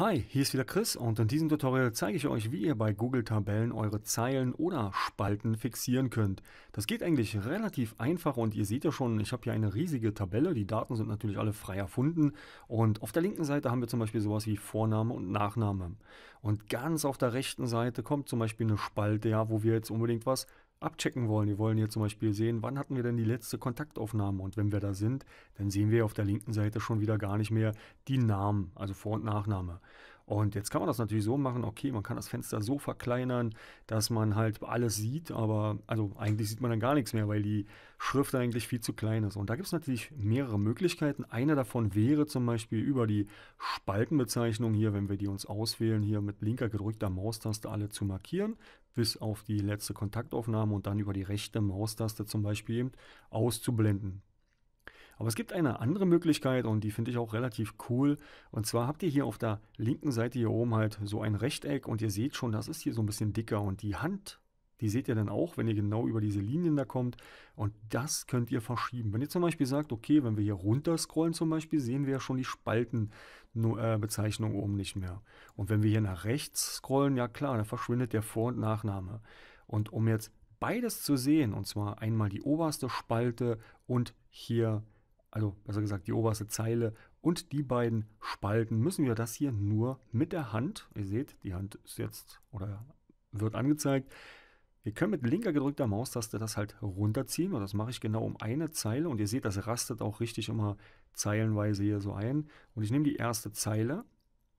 Hi, hier ist wieder Chris und in diesem Tutorial zeige ich euch, wie ihr bei Google Tabellen eure Zeilen oder Spalten fixieren könnt. Das geht eigentlich relativ einfach und ihr seht ja schon, ich habe hier eine riesige Tabelle, die Daten sind natürlich alle frei erfunden und auf der linken Seite haben wir zum Beispiel sowas wie Vorname und Nachname. Und ganz auf der rechten Seite kommt zum Beispiel eine Spalte, ja, wo wir jetzt unbedingt was abchecken wollen. Wir wollen hier zum Beispiel sehen, wann hatten wir denn die letzte Kontaktaufnahme. Und wenn wir da sind, dann sehen wir auf der linken Seite schon wieder gar nicht mehr die Namen, also Vor- und Nachname. Und jetzt kann man das natürlich so machen, okay, man kann das Fenster so verkleinern, dass man halt alles sieht, aber also eigentlich sieht man dann gar nichts mehr, weil die Schrift eigentlich viel zu klein ist. Und da gibt es natürlich mehrere Möglichkeiten. Eine davon wäre zum Beispiel über die Spaltenbezeichnung hier, wenn wir die uns auswählen, hier mit linker gedrückter Maustaste alle zu markieren, bis auf die letzte Kontaktaufnahme und dann über die rechte Maustaste zum Beispiel eben auszublenden. Aber es gibt eine andere Möglichkeit und die finde ich auch relativ cool. Und zwar habt ihr hier auf der linken Seite hier oben halt so ein Rechteck und ihr seht schon, das ist hier so ein bisschen dicker und die Hand die seht ihr dann auch, wenn ihr genau über diese Linien da kommt. Und das könnt ihr verschieben. Wenn ihr zum Beispiel sagt, okay, wenn wir hier runter scrollen zum Beispiel, sehen wir ja schon die Spaltenbezeichnung äh, oben nicht mehr. Und wenn wir hier nach rechts scrollen, ja klar, da verschwindet der Vor- und Nachname. Und um jetzt beides zu sehen, und zwar einmal die oberste Spalte und hier die also besser gesagt die oberste Zeile und die beiden Spalten, müssen wir das hier nur mit der Hand, ihr seht, die Hand ist jetzt oder wird angezeigt, wir können mit linker gedrückter Maustaste das halt runterziehen und das mache ich genau um eine Zeile und ihr seht, das rastet auch richtig immer zeilenweise hier so ein und ich nehme die erste Zeile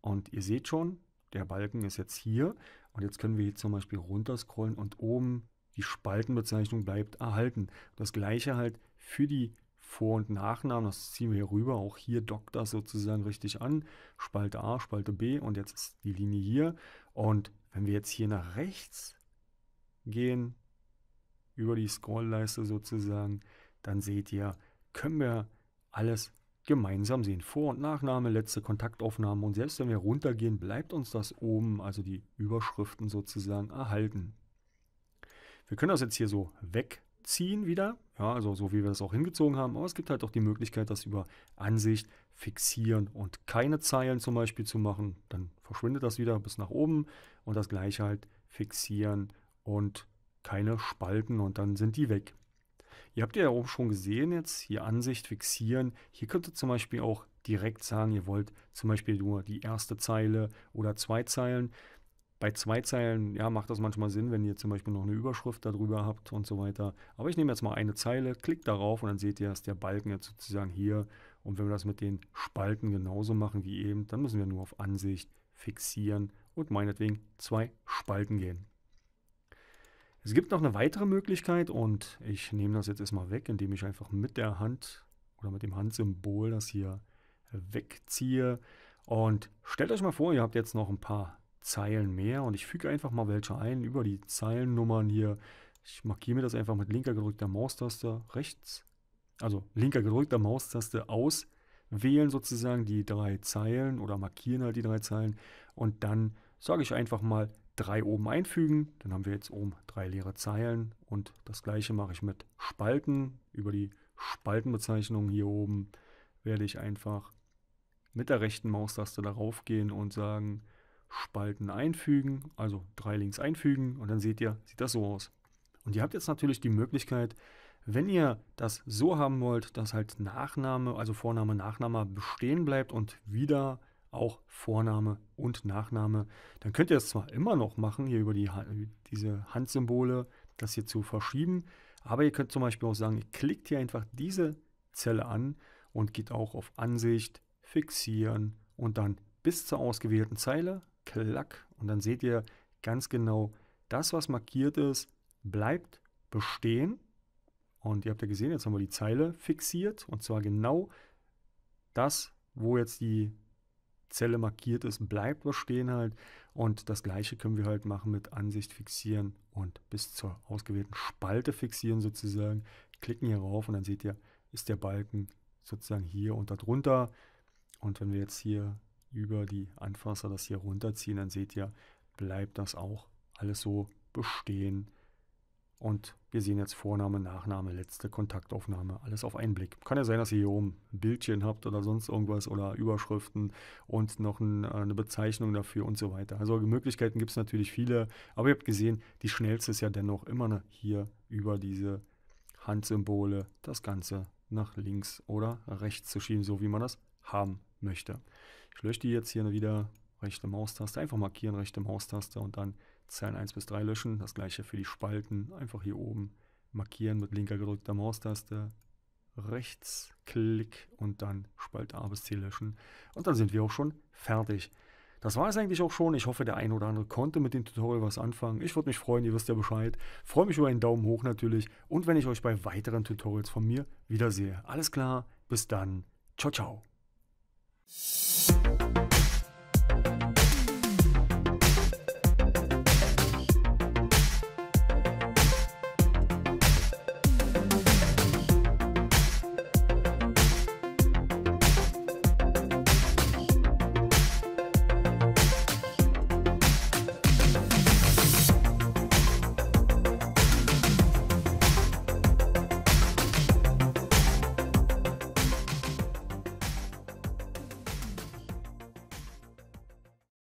und ihr seht schon, der Balken ist jetzt hier und jetzt können wir hier zum Beispiel runterscrollen und oben die Spaltenbezeichnung bleibt erhalten. Das gleiche halt für die vor- und Nachnamen, das ziehen wir hier rüber, auch hier dockt das sozusagen richtig an. Spalte A, Spalte B und jetzt ist die Linie hier. Und wenn wir jetzt hier nach rechts gehen, über die Scrollleiste sozusagen, dann seht ihr, können wir alles gemeinsam sehen. Vor- und Nachname, letzte Kontaktaufnahme und selbst wenn wir runtergehen, bleibt uns das oben, also die Überschriften sozusagen, erhalten. Wir können das jetzt hier so weg ziehen wieder. Ja, also so wie wir das auch hingezogen haben. Aber es gibt halt auch die Möglichkeit, das über Ansicht fixieren und keine Zeilen zum Beispiel zu machen. Dann verschwindet das wieder bis nach oben und das gleiche halt fixieren und keine Spalten und dann sind die weg. Ihr habt ja auch schon gesehen jetzt, hier Ansicht fixieren. Hier könnt ihr zum Beispiel auch direkt sagen, ihr wollt zum Beispiel nur die erste Zeile oder zwei Zeilen. Bei zwei Zeilen, ja, macht das manchmal Sinn, wenn ihr zum Beispiel noch eine Überschrift darüber habt und so weiter. Aber ich nehme jetzt mal eine Zeile, klickt darauf und dann seht ihr, dass der Balken jetzt sozusagen hier. Und wenn wir das mit den Spalten genauso machen wie eben, dann müssen wir nur auf Ansicht fixieren und meinetwegen zwei Spalten gehen. Es gibt noch eine weitere Möglichkeit und ich nehme das jetzt erstmal weg, indem ich einfach mit der Hand oder mit dem Handsymbol das hier wegziehe. Und stellt euch mal vor, ihr habt jetzt noch ein paar Zeilen mehr und ich füge einfach mal welche ein über die Zeilennummern hier. Ich markiere mir das einfach mit linker gedrückter Maustaste rechts, also linker gedrückter Maustaste aus, wählen sozusagen die drei Zeilen oder markieren halt die drei Zeilen und dann sage ich einfach mal drei oben einfügen. Dann haben wir jetzt oben drei leere Zeilen und das gleiche mache ich mit Spalten. Über die Spaltenbezeichnung hier oben werde ich einfach mit der rechten Maustaste darauf gehen und sagen, Spalten einfügen, also drei Links einfügen und dann seht ihr, sieht das so aus. Und ihr habt jetzt natürlich die Möglichkeit, wenn ihr das so haben wollt, dass halt Nachname, also Vorname, Nachname bestehen bleibt und wieder auch Vorname und Nachname, dann könnt ihr das zwar immer noch machen, hier über die, diese Handsymbole, das hier zu verschieben, aber ihr könnt zum Beispiel auch sagen, ihr klickt hier einfach diese Zelle an und geht auch auf Ansicht, Fixieren und dann bis zur ausgewählten Zeile klack, und dann seht ihr ganz genau, das, was markiert ist, bleibt bestehen. Und ihr habt ja gesehen, jetzt haben wir die Zeile fixiert, und zwar genau das, wo jetzt die Zelle markiert ist, bleibt bestehen halt. Und das gleiche können wir halt machen mit Ansicht fixieren und bis zur ausgewählten Spalte fixieren sozusagen. Klicken hier rauf und dann seht ihr, ist der Balken sozusagen hier und darunter. Und wenn wir jetzt hier über die Anfasser das hier runterziehen, dann seht ihr, bleibt das auch alles so bestehen. Und wir sehen jetzt Vorname, Nachname, letzte Kontaktaufnahme, alles auf einen Blick. Kann ja sein, dass ihr hier oben ein Bildchen habt oder sonst irgendwas oder Überschriften und noch ein, äh, eine Bezeichnung dafür und so weiter. Also Möglichkeiten gibt es natürlich viele, aber ihr habt gesehen, die schnellste ist ja dennoch immer hier über diese Handsymbole das Ganze nach links oder rechts zu schieben, so wie man das haben möchte. Ich lösche die jetzt hier wieder. Rechte Maustaste, einfach markieren, rechte Maustaste und dann Zeilen 1 bis 3 löschen. Das gleiche für die Spalten. Einfach hier oben markieren mit linker gedrückter Maustaste. Rechtsklick und dann Spalte A bis C löschen. Und dann sind wir auch schon fertig. Das war es eigentlich auch schon. Ich hoffe, der ein oder andere konnte mit dem Tutorial was anfangen. Ich würde mich freuen, ihr wisst ja Bescheid. Freue mich über einen Daumen hoch natürlich und wenn ich euch bei weiteren Tutorials von mir wiedersehe. Alles klar, bis dann. Ciao, ciao.